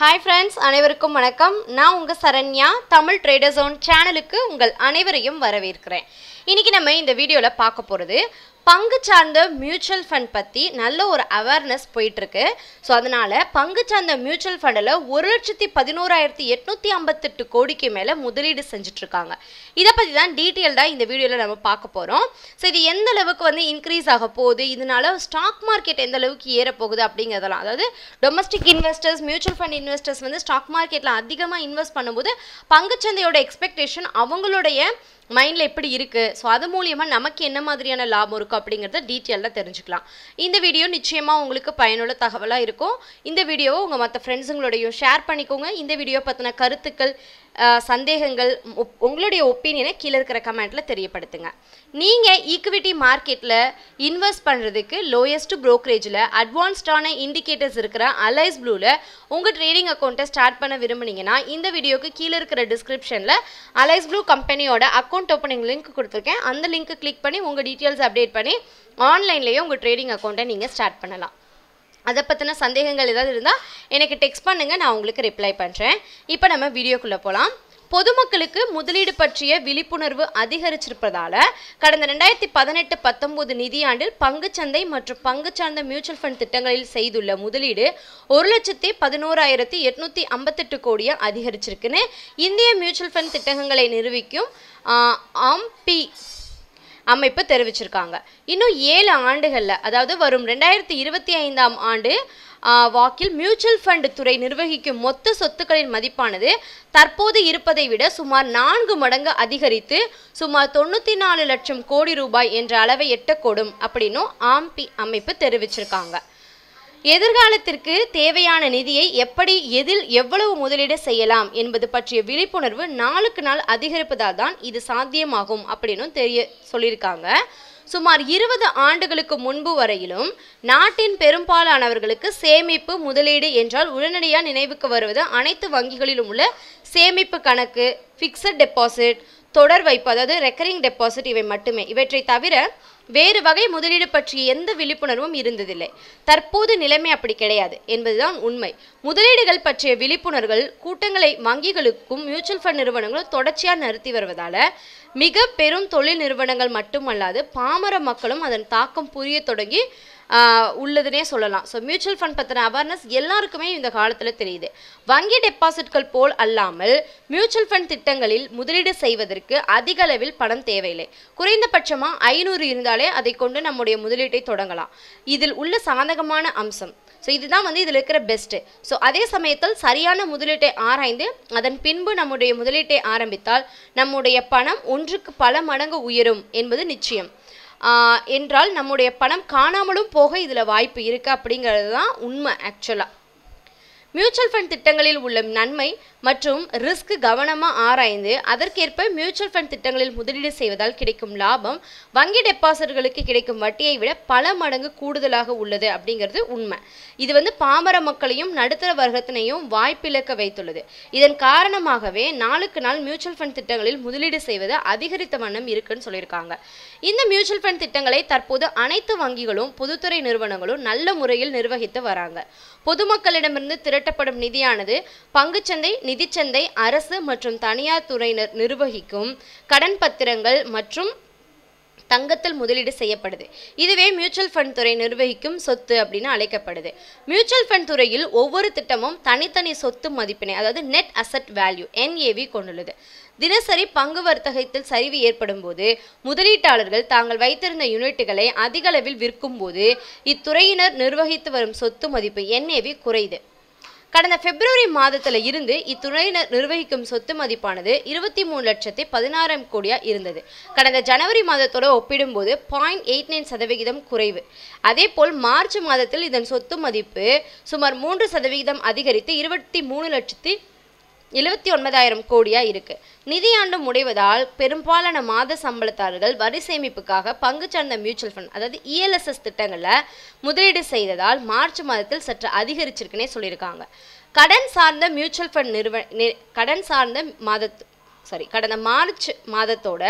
hi friends அனைவருக்கும் வணக்கம் நான் உங்கள் சரண்யா தமிழ் ட்ரேடர்ஸ் ஓன் சேனலுக்கு உங்கள் அனைவரையும் வரவேற்கிறேன் இன்றைக்கி நம்ம இந்த வீடியோவில் பார்க்க போகிறது பங்கு சார்ந்த மியூச்சுவல் ஃபண்ட் பற்றி நல்ல ஒரு அவேர்னஸ் போயிட்டுருக்கு ஸோ அதனால் பங்கு சார்ந்த மியூச்சுவல் ஃபண்டில் ஒரு லட்சத்தி பதினோராயிரத்தி எட்நூற்றி ஐம்பத்தெட்டு கோடிக்கு மேலே முதலீடு செஞ்சிட்ருக்காங்க இதை பற்றி தான் டீட்டெயில்டாக இந்த வீடியோவில் நம்ம பார்க்க போகிறோம் ஸோ இது எந்த அளவுக்கு வந்து இன்க்ரீஸ் ஆக போகுது இதனால ஸ்டாக் மார்க்கெட் எந்த அளவுக்கு ஏற போகுது அப்படிங்கிறதெல்லாம் அதாவது domestic investors mutual fund investors வந்து ஸ்டாக் மார்க்கெட்டில் அதிகமாக இன்வெஸ்ட் பண்ணும்போது பங்கு சந்தையோட எக்ஸ்பெக்டேஷன் அவங்களுடைய மைண்டில் எப்படி இருக்குது ஸோ அது மூலியமாக நமக்கு என்ன மாதிரியான லாபம் இருக்கும் இருக்கும் அப்படிங்கிறத டீட்டெயிலில் தெரிஞ்சுக்கலாம் இந்த வீடியோ நிச்சயமாக உங்களுக்கு பயனுள்ள தகவலாக இருக்கும் இந்த வீடியோவை உங்கள் மற்ற ஃப்ரெண்ட்ஸுங்களோடையும் ஷேர் பண்ணிக்கோங்க இந்த வீடியோ பற்றின கருத்துக்கள் சந்தேகங்கள் உங்களுடைய ஒப்பீனியனை கீழே இருக்கிற கமெண்ட்டில் தெரியப்படுத்துங்க நீங்கள் ஈக்குவிட்டி மார்க்கெட்டில் இன்வெஸ்ட் பண்ணுறதுக்கு லோயஸ்ட் ப்ரோக்கரேஜில் அட்வான்ஸ்டான இண்டிகேட்டர்ஸ் இருக்கிற அலைஸ் ப்ளூவில் உங்கள் ட்ரேடிங் அக்கௌண்ட்டை ஸ்டார்ட் பண்ண விரும்புனீங்கன்னா இந்த வீடியோக்கு கீழே இருக்கிற டிஸ்கிரிப்ஷனில் அலைஸ் ப்ளூ கம்பெனியோட அக்கௌண்ட் ஓப்பனிங் லிங்க் கொடுத்துருக்கேன் அந்த லிங்க்கு கிளிக் பண்ணி உங்கள் டீட்டெயில்ஸ் அப்டேட் பண்ணி பண்ணி ஆன்லைன்லேயே உங்கள் ட்ரேடிங் அக்கௌண்ட்டை நீங்கள் ஸ்டார்ட் பண்ணலாம் அதை பற்றின சந்தேகங்கள் ஏதாவது இருந்தால் எனக்கு டெக்ஸ்ட் பண்ணுங்கள் நான் உங்களுக்கு ரிப்ளை பண்ணுறேன் இப்போ நம்ம வீடியோக்குள்ளே போகலாம் பொதுமக்களுக்கு முதலீடு பற்றிய விழிப்புணர்வு அதிகரிச்சிருப்பதால் கடந்த ரெண்டாயிரத்தி பதினெட்டு பத்தொம்போது நிதியாண்டில் பங்குச்சந்தை மற்றும் பங்கு சார்ந்த மியூச்சுவல் ஃபண்ட் திட்டங்களில் செய்துள்ள முதலீடு ஒரு லட்சத்தி பதினோராயிரத்தி எட்நூற்றி ஐம்பத்தெட்டு கோடியாக அதிகரிச்சிருக்குன்னு இந்திய மியூச்சுவல் ஃபண்ட் திட்டங்களை நிரூபிக்கும் ஆம்பி அமைப்பு தெரிவிச்சிருக்காங்க இன்னும் ஏழு ஆண்டுகளில் அதாவது வரும் ரெண்டாயிரத்தி இருபத்தி ஐந்தாம் ஆண்டு வாக்கில் மியூச்சுவல் ஃபண்ட் துறை நிர்வகிக்கும் மொத்த சொத்துக்களின் மதிப்பானது தற்போது இருப்பதை விட சுமார் நான்கு மடங்கு அதிகரித்து சுமார் தொண்ணூற்றி நாலு லட்சம் கோடி ரூபாய் என்ற அளவை எட்டக்கூடும் அப்படின்னும் ஆம்பி அமைப்பு தெரிவிச்சிருக்காங்க எதிர்காலத்திற்கு தேவையான நிதியை எப்படி எதில் எவ்வளவு முதலீடு செய்யலாம் என்பது பற்றிய விழிப்புணர்வு நாளுக்கு நாள் அதிகரிப்பதால் தான் இது சாத்தியமாகும் அப்படின்னு தெரிய சொல்லியிருக்காங்க சுமார் இருபது ஆண்டுகளுக்கு முன்பு வரையிலும் நாட்டின் பெரும்பாலானவர்களுக்கு சேமிப்பு முதலீடு என்றால் உடனடியாக நினைவுக்கு வருவது அனைத்து வங்கிகளிலும் உள்ள சேமிப்பு கணக்கு ஃபிக்ஸட் டெபாசிட் தொடர் வைப்பு அதாவது ரெக்கரிங் டெபாசிட் இவை மட்டுமே இவற்றை தவிர வேறு வகை முதலீடு பற்றிய எந்த விழிப்புணர்வும் இருந்ததில்லை தற்போது நிலைமை அப்படி கிடையாது என்பதுதான் உண்மை முதலீடுகள் பற்றிய விழிப்புணர்கள் கூட்டங்களை வங்கிகளுக்கும் மியூச்சுவல் ஃபண்ட் நிறுவனங்களும் தொடர்ச்சியாக நடத்தி வருவதால் மிக பெரும் தொழில் நிறுவனங்கள் மட்டுமல்லாது பாமர மக்களும் அதன் தாக்கம் புரிய தொடங்கி உள்ளதுனே சொல்லலாம் ஸோ மியூச்சுவல் ஃபண்ட் பற்றின அவேர்னஸ் எல்லாருக்குமே இந்த காலத்தில் தெரியுது வங்கி டெபாசிட்கள் போல் அல்லாமல் மியூச்சுவல் ஃபண்ட் திட்டங்களில் முதலீடு செய்வதற்கு அதிக அளவில் பணம் தேவையில்லை குறைந்தபட்சமாக ஐநூறு இருந்தாலே அதை கொண்டு நம்முடைய முதலீட்டை தொடங்கலாம் இதில் உள்ள சாதகமான அம்சம் ஸோ இதுதான் வந்து இதில் இருக்கிற பெஸ்ட்டு ஸோ அதே சமயத்தில் சரியான முதலீட்டை ஆராய்ந்து அதன் பின்பு நம்முடைய முதலீட்டை ஆரம்பித்தால் நம்முடைய பணம் ஒன்றுக்கு பல மடங்கு உயரும் என்பது நிச்சயம் என்றால் நம்முடைய பணம் காணாமலும் போக இதில் வாய்ப்பு இருக்குது அப்படிங்கிறது தான் உண்மை ஆக்சுவலாக மியூச்சுவல் ஃபண்ட் திட்டங்களில் உள்ள நன்மை மற்றும் ரிஸ்க் கவனமாக ஆராய்ந்து அதற்கேற்ப மியூச்சுவல் ஃபண்ட் திட்டங்களில் முதலீடு செய்வதால் கிடைக்கும் லாபம் வங்கி டெபாசிட்களுக்கு கிடைக்கும் வட்டியை விட பல மடங்கு கூடுதலாக உள்ளது அப்படிங்கிறது உண்மை இது வந்து பாமர மக்களையும் நடுத்தர வர்க்கத்தினையும் வாய்ப்பிழக்க வைத்துள்ளது இதன் காரணமாகவே நாளுக்கு நாள் மியூச்சுவல் ஃபண்ட் திட்டங்களில் முதலீடு செய்வது அதிகரித்த வண்ணம் இருக்குன்னு சொல்லியிருக்காங்க இந்த மியூச்சுவல் ஃபண்ட் திட்டங்களை தற்போது அனைத்து வங்கிகளும் பொதுத்துறை நிறுவனங்களும் நல்ல முறையில் நிர்வகித்து வராங்க பொதுமக்களிடமிருந்து திரட்டப்படும் நிதியானது பங்குச்சந்தை நிதிச்சந்தை அரசு மற்றும் தனியார் துறையினர் நிர்வகிக்கும் கடன் பத்திரங்கள் மற்றும் தங்கத்தில் முதலீடு செய்யப்படுது இதுவே மியூச்சுவல் ஃபண்ட் துறை நிர்வகிக்கும் சொத்து அப்படின்னு அழைக்கப்படுது மியூச்சுவல் ஃபண்ட் துறையில் ஒவ்வொரு திட்டமும் தனித்தனி சொத்து மதிப்பினை அதாவது நெட் அசட் வேல்யூ என்ஏவி கொண்டுள்ளது தினசரி பங்கு வர்த்தகத்தில் சரிவு ஏற்படும் போது முதலீட்டாளர்கள் தாங்கள் வைத்திருந்த யூனிட்டுகளை அதிகளவில் விற்கும் போது இத்துறையினர் நிர்வகித்து வரும் சொத்து மதிப்பு என்ஏவி குறையுது கடந்த பிப்ரவரி மாதத்தில் இருந்து இத்துறையினர் நிர்வகிக்கும் சொத்து மதிப்பானது இருபத்தி மூணு லட்சத்தி பதினாறாயிரம் கோடியாக இருந்தது கடந்த ஜனவரி மாதத்தோடு ஒப்பிடும்போது பாயிண்ட் எயிட் நைன் சதவிகிதம் குறைவு அதேபோல் மார்ச் மாதத்தில் இதன் சொத்து மதிப்பு சுமார் மூன்று சதவிகிதம் அதிகரித்து இருபத்தி மூணு லட்சத்தி எழுபத்தி ஒன்பதாயிரம் கோடியாக இருக்குது நிதியாண்டு முடிவதால் பெரும்பாலான மாத சம்பளத்தாரர்கள் வரி சேமிப்புக்காக பங்கு சார்ந்த மியூச்சுவல் ஃபண்ட் அதாவது இஎல்எஸ்எஸ் e திட்டங்களில் முதலீடு செய்ததால் மார்ச் மாதத்தில் சற்று அதிகரிச்சிருக்குன்னே சொல்லியிருக்காங்க கடன் சார்ந்த மியூச்சுவல் ஃபண்ட் நிறுவ கடன் சார்ந்த மாத சாரி கடந்த மார்ச் மாதத்தோட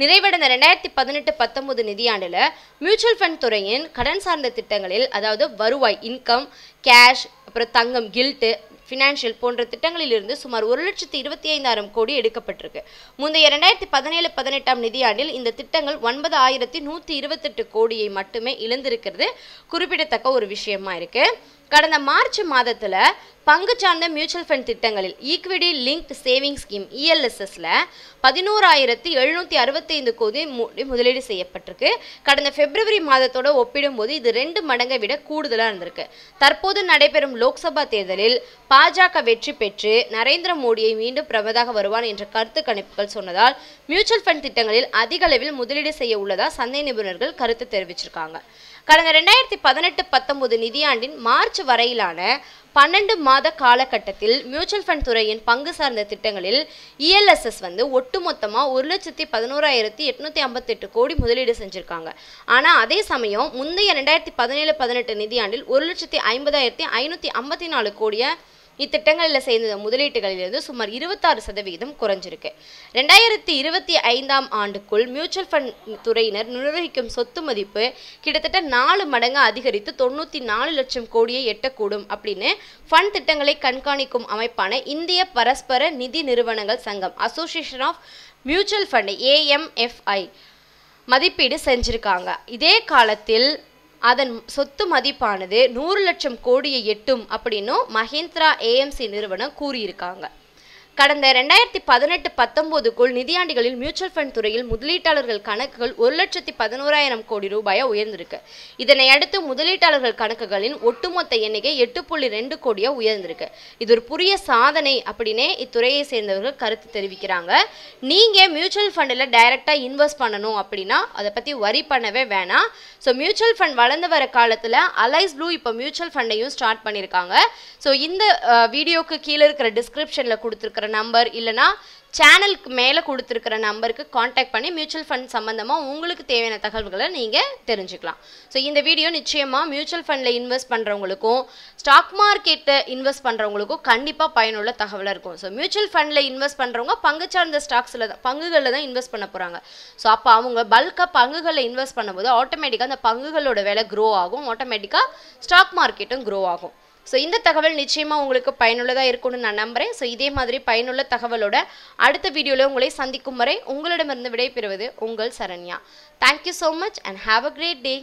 நிறைவடைந்த ரெண்டாயிரத்தி பதினெட்டு பத்தொன்பது நிதியாண்டில் மியூச்சுவல் ஃபண்ட் துறையின் கடன் சார்ந்த திட்டங்களில் அதாவது வருவாய் இன்கம் கேஷ் அப்புறம் தங்கம் கில்ட்டு ஃபினான்ஷியல் போன்ற திட்டங்களிலிருந்து சுமார் ஒரு லட்சத்து இருபத்தி ஐந்தாயிரம் கோடி எடுக்கப்பட்டிருக்கு முந்தைய இரண்டாயிரத்தி பதினேழு பதினெட்டாம் நிதியாண்டில் இந்த திட்டங்கள் ஒன்பது ஆயிரத்தி நூற்றி இருபத்தெட்டு கோடியை மட்டுமே இழந்திருக்கிறது குறிப்பிடத்தக்க ஒரு விஷயமா இருக்குது கடந்த மார்ச் மாதத்தில் பங்கு சார்ந்த மியூச்சுவல் ஃபண்ட் திட்டங்களில் ஈக்விட்டி லிங்க் சேவிங் ஸ்கீம் இஎல்எஸ்எஸ்ல e பதினோராயிரத்தி எழுநூற்றி அறுபத்தைந்து கோடி முதலீடு செய்யப்பட்டிருக்கு கடந்த பிப்ரவரி மாதத்தோட ஒப்பிடும்போது இது ரெண்டு மடங்கை விட கூடுதலாக இருந்திருக்கு தற்போது நடைபெறும் லோக்சபா தேர்தலில் பாஜக வெற்றி பெற்று நரேந்திர மோடியை மீண்டும் பிரபதாக வருவான் என்ற கருத்து கணிப்புகள் சொன்னதால் மியூச்சுவல் ஃபண்ட் திட்டங்களில் அதிக அளவில் முதலீடு செய்ய உள்ளதா சந்தை நிபுணர்கள் கருத்து தெரிவிச்சிருக்காங்க கடந்த ரெண்டாயிரத்தி பதினெட்டு பத்தொன்பது நிதியாண்டின் மார்ச் வரையிலான பன்னெண்டு மாத காலகட்டத்தில் மியூச்சுவல் ஃபண்ட் துறையின் பங்கு சார்ந்த திட்டங்களில் இஎல்எஸ்எஸ் e வந்து ஒட்டுமொத்தமாக ஒரு லட்சத்தி பதினோராயிரத்தி எட்நூற்றி ஐம்பத்தெட்டு கோடி முதலீடு செஞ்சுருக்காங்க ஆனால் அதே சமயம் முந்தைய ரெண்டாயிரத்தி பதினேழு பதினெட்டு நிதியாண்டில் ஒரு லட்சத்தி ஐம்பதாயிரத்தி ஐநூற்றி ஐம்பத்தி நாலு கோடியை இத்திட்டங்களில் செய்த முதலீட்டுகளிலிருந்து சுமார் இருபத்தாறு சதவீதம் குறைஞ்சிருக்கு ரெண்டாயிரத்தி இருபத்தி ஐந்தாம் ஆண்டுக்குள் மியூச்சுவல் ஃபண்ட் துறையினர் நிர்வகிக்கும் சொத்து மதிப்பு கிட்டத்தட்ட நாலு மடங்கு அதிகரித்து தொண்ணூற்றி நாலு லட்சம் கோடியை எட்டக்கூடும் அப்படின்னு ஃபண்ட் திட்டங்களை கண்காணிக்கும் அமைப்பான இந்திய பரஸ்பர நிதி நிறுவனங்கள் சங்கம் association of mutual fund AMFI மதிப்பீடு செஞ்சுருக்காங்க இதே காலத்தில் அதன் சொத்து மதிப்பானது நூறு லட்சம் கோடியை எட்டும் அப்படின்னும் மஹிந்திரா ஏஎம்சி நிறுவனம் கூறியிருக்காங்க கடந்த ரெண்டாயிரத்தி பதினெட்டு பத்தொன்பதுக்குள் நிதியாண்டுகளில் மியூச்சுவல் ஃபண்ட் துறையில் முதலீட்டாளர்கள் கணக்குகள் ஒரு லட்சத்தி பதினோராயிரம் கோடி ரூபாயை உயர்ந்திருக்கு இதனை அடுத்து முதலீட்டாளர்கள் கணக்குகளின் ஒட்டுமொத்த எண்ணிக்கை எட்டு புள்ளி ரெண்டு கோடியாக உயர்ந்திருக்கு இது ஒரு புரிய சாதனை அப்படின்னே இத்துறையை சேர்ந்தவர்கள் கருத்து தெரிவிக்கிறாங்க நீங்கள் மியூச்சுவல் ஃபண்டில் டைரெக்டாக இன்வெஸ்ட் பண்ணணும் அப்படின்னா அதை பற்றி வரி பண்ணவே வேணாம் ஸோ மியூச்சுவல் ஃபண்ட் வளர்ந்து வர காலத்தில் அலைஸ் ப்ளூ இப்போ மியூச்சுவல் ஃபண்டையும் ஸ்டார்ட் பண்ணியிருக்காங்க ஸோ இந்த வீடியோக்கு கீழே இருக்கிற டிஸ்கிரிப்ஷனில் கொடுத்துருக்க கொடுத்துருக்கிற நம்பர் இல்லைனா சேனலுக்கு மேலே கொடுத்துருக்கிற நம்பருக்கு காண்டாக்ட் பண்ணி மியூச்சுவல் ஃபண்ட் சம்மந்தமாக உங்களுக்கு தேவையான தகவல்களை நீங்கள் தெரிஞ்சுக்கலாம் ஸோ இந்த வீடியோ நிச்சயமாக மியூச்சுவல் ஃபண்டில் இன்வெஸ்ட் பண்ணுறவங்களுக்கும் ஸ்டாக் மார்க்கெட்டை இன்வெஸ்ட் பண்ணுறவங்களுக்கும் கண்டிப்பாக பயனுள்ள தகவலாக இருக்கும் ஸோ மியூச்சுவல் ஃபண்டில் இன்வெஸ்ட் பண்ணுறவங்க பங்கு சார்ந்த ஸ்டாக்ஸில் தான் பங்குகளில் தான் இன்வெஸ்ட் பண்ண போகிறாங்க ஸோ அப்போ அவங்க பல்காக பங்குகளில் இன்வெஸ்ட் பண்ணும்போது ஆட்டோமேட்டிக்காக அந்த பங்குகளோட விலை க்ரோ ஆகும் ஆட்டோமேட்டிக்காக ஸ்டாக் மார்க்கெட்டும் க்ரோ ஆகும் ஸோ இந்த தகவல் நிச்சயமாக உங்களுக்கு பயனுள்ளதாக இருக்கும்னு நான் நம்புகிறேன் ஸோ இதே மாதிரி பயனுள்ள தகவலோட அடுத்த வீடியோவில் உங்களை சந்திக்கும் வரை உங்களிடமிருந்து விடைபெறுவது உங்கள் Saranya thank you so much and have a great day